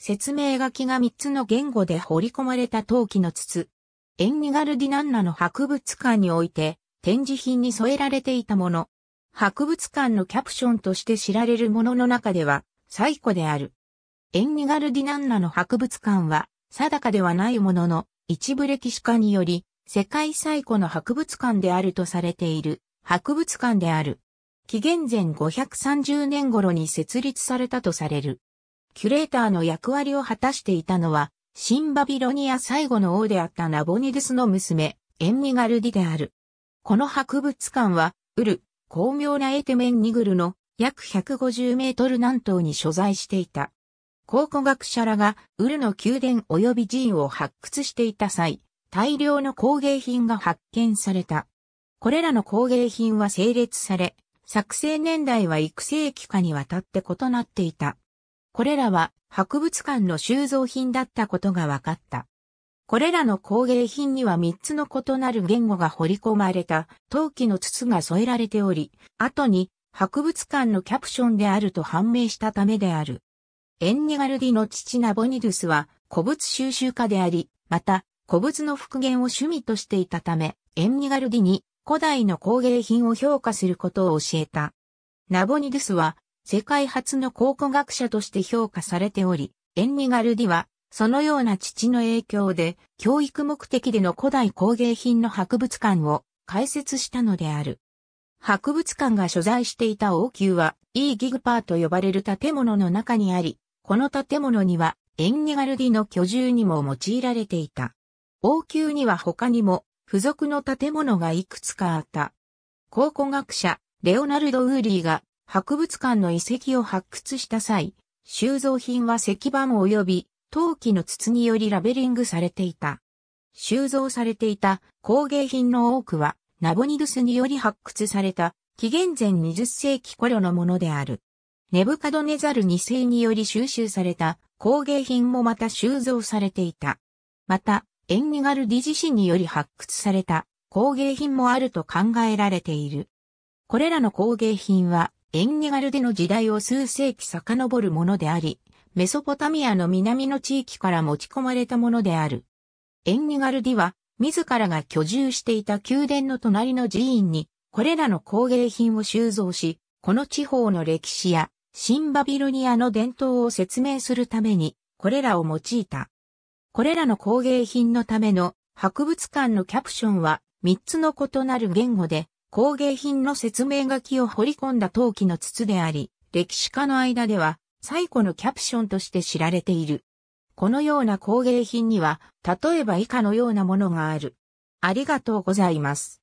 説明書きが3つの言語で彫り込まれた陶器の筒。エンニガルディナンナの博物館において展示品に添えられていたもの。博物館のキャプションとして知られるものの中では最古である。エンニガルディナンナの博物館は定かではないものの一部歴史家により世界最古の博物館であるとされている博物館である。紀元前530年頃に設立されたとされる。キュレーターの役割を果たしていたのは、新バビロニア最後の王であったナボニデスの娘、エンニガルディである。この博物館は、ウル、巧妙なエテメンニグルの約150メートル南東に所在していた。考古学者らがウルの宮殿及び寺院を発掘していた際、大量の工芸品が発見された。これらの工芸品は整列され、作成年代は育成期間にわたって異なっていた。これらは博物館の収蔵品だったことが分かった。これらの工芸品には3つの異なる言語が彫り込まれた陶器の筒が添えられており、後に博物館のキャプションであると判明したためである。エンニガルディの父ナボニドゥスは古物収集家であり、また古物の復元を趣味としていたため、エンニガルディに古代の工芸品を評価することを教えた。ナボニドゥスは世界初の考古学者として評価されており、エンニガルディは、そのような父の影響で、教育目的での古代工芸品の博物館を開設したのである。博物館が所在していた王宮は、イーギグパーと呼ばれる建物の中にあり、この建物には、エンニガルディの居住にも用いられていた。王宮には他にも、付属の建物がいくつかあった。考古学者、レオナルド・ウーリーが博物館の遺跡を発掘した際、収蔵品は石板及び陶器の筒によりラベリングされていた。収蔵されていた工芸品の多くはナボニドスにより発掘された紀元前20世紀頃のものである。ネブカドネザル2世により収集された工芸品もまた収蔵されていた。また、エンニガルディ自身により発掘された工芸品もあると考えられている。これらの工芸品はエンニガルデの時代を数世紀遡るものであり、メソポタミアの南の地域から持ち込まれたものである。エンニガルディは、自らが居住していた宮殿の隣の寺院に、これらの工芸品を収蔵し、この地方の歴史や、新バビロニアの伝統を説明するために、これらを用いた。これらの工芸品のための博物館のキャプションは3つの異なる言語で工芸品の説明書きを彫り込んだ陶器の筒であり、歴史家の間では最古のキャプションとして知られている。このような工芸品には、例えば以下のようなものがある。ありがとうございます。